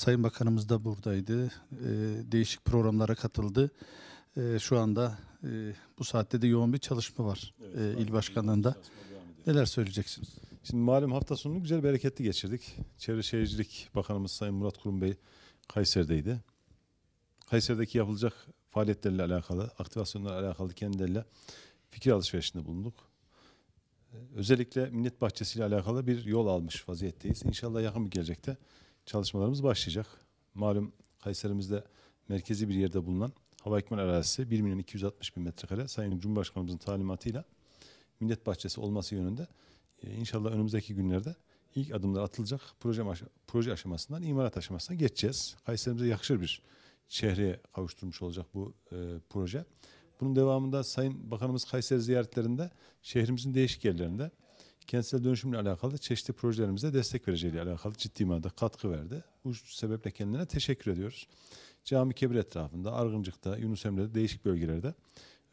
Sayın Bakanımız da buradaydı. E, değişik programlara katıldı. E, şu anda e, bu saatte de yoğun bir çalışma var evet, e, il başkanlığında. Neler söyleyeceksiniz? Şimdi malum hafta sonu güzel bereketli geçirdik. Çevre Şehircilik Bakanımız Sayın Murat Kurum Bey Kayseri'deydi. Kayseri'deki yapılacak faaliyetlerle alakalı, aktivasyonlarla alakalı kendileriyle fikir alışverişinde bulunduk. Ee, özellikle Millet bahçesiyle alakalı bir yol almış vaziyetteyiz. İnşallah yakın bir gelecekte çalışmalarımız başlayacak. Malum Kayserimizde merkezi bir yerde bulunan hava ekmen arazisi 1 milyon 260 bin metrekare Sayın Cumhurbaşkanımızın talimatıyla millet bahçesi olması yönünde e, inşallah önümüzdeki günlerde ilk adımlar atılacak. Proje, proje aşamasından imalat aşamasına geçeceğiz. Kayserimize yakışır bir şehre kavuşturmuş olacak bu e, proje. Bunun devamında Sayın Bakanımız Kayseri ziyaretlerinde şehrimizin değişik yerlerinde kentsel dönüşümle alakalı çeşitli projelerimize destek vereceğiyle alakalı ciddi manada katkı verdi. Bu sebeple kendine teşekkür ediyoruz. Cami Kebir etrafında, Argıncık'ta, Yunus Emre'de değişik bölgelerde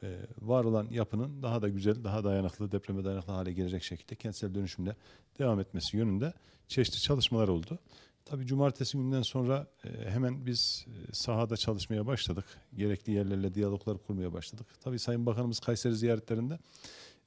e, var olan yapının daha da güzel, daha dayanıklı, depreme dayanıklı hale gelecek şekilde kentsel dönüşümle devam etmesi yönünde çeşitli çalışmalar oldu. Tabi cumartesi günden sonra e, hemen biz e, sahada çalışmaya başladık. Gerekli yerlerle diyaloglar kurmaya başladık. Tabi Sayın Bakanımız Kayseri ziyaretlerinde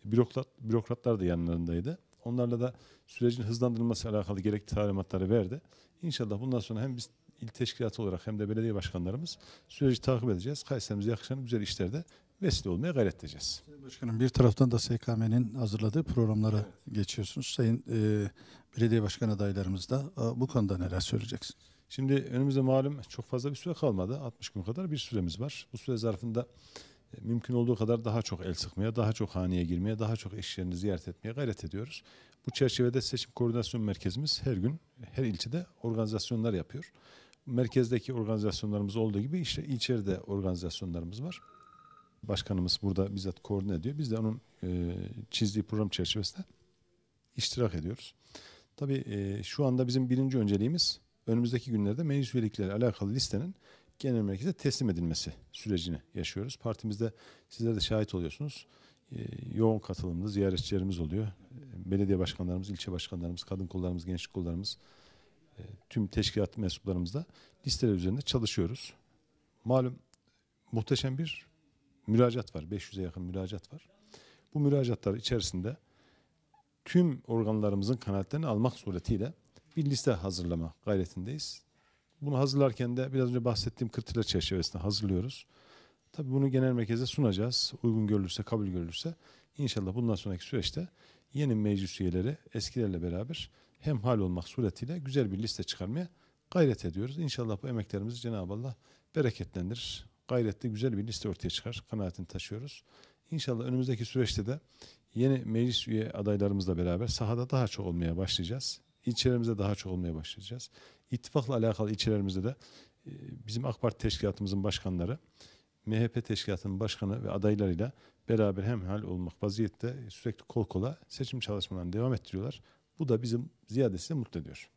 Bürokrat, bürokratlar da yanlarındaydı. Onlarla da sürecin hızlandırılması alakalı gerekli talimatları verdi. İnşallah bundan sonra hem biz il teşkilatı olarak hem de belediye başkanlarımız süreci takip edeceğiz. Kayserimize yakışan güzel işlerde vesile olmaya gayret edeceğiz. Sayın Başkanım bir taraftan da SKM'nin hazırladığı programlara evet. geçiyorsunuz. Sayın e, Belediye Başkan adaylarımız da e, bu konuda neler söyleyeceksiniz? Şimdi önümüzde malum çok fazla bir süre kalmadı. 60 gün kadar bir süremiz var. Bu süre zarfında mümkün olduğu kadar daha çok el sıkmaya, daha çok haneye girmeye, daha çok iş yerini ziyaret etmeye gayret ediyoruz. Bu çerçevede seçim koordinasyon merkezimiz her gün her ilçede organizasyonlar yapıyor. Merkezdeki organizasyonlarımız olduğu gibi işte ilçede organizasyonlarımız var. Başkanımız burada bizzat koordine ediyor. Biz de onun e, çizdiği program çerçevesinde iştirak ediyoruz. Tabii e, şu anda bizim birinci önceliğimiz önümüzdeki günlerde meclis üyelikleriyle alakalı listenin genel merkeze teslim edilmesi sürecini yaşıyoruz. Partimizde sizler de şahit oluyorsunuz. Ee, yoğun katılımlı ziyaretçilerimiz oluyor. Ee, belediye başkanlarımız, ilçe başkanlarımız, kadın kollarımız, gençlik kollarımız, e, tüm teşkilat mensuplarımız da listeler üzerinde çalışıyoruz. Malum muhteşem bir müracaat var. 500'e yakın müracaat var. Bu müracaatlar içerisinde tüm organlarımızın kanaatlerini almak suretiyle bir liste hazırlama gayretindeyiz. Bunu hazırlarken de biraz önce bahsettiğim kriterler çerçevesinde hazırlıyoruz. Tabii bunu genel merkeze sunacağız. Uygun görülürse, kabul görülürse inşallah bundan sonraki süreçte yeni meclis üyeleri eskilerle beraber hem hal olmak suretiyle güzel bir liste çıkarmaya gayret ediyoruz. İnşallah bu emeklerimizi Cenab-ı Allah bereketlendirir. Gayretli güzel bir liste ortaya çıkar. Kanaatini taşıyoruz. İnşallah önümüzdeki süreçte de yeni meclis üye adaylarımızla beraber sahada daha çok olmaya başlayacağız ilçelerimizde daha çok olmaya başlayacağız. İttifakla alakalı ilçelerimizde de e, bizim AK Parti teşkilatımızın başkanları MHP teşkilatının başkanı ve adaylarıyla beraber hemhal olmak vaziyette sürekli kol kola seçim çalışmalarını devam ettiriyorlar. Bu da bizim ziyadesiyle mutlu ediyor.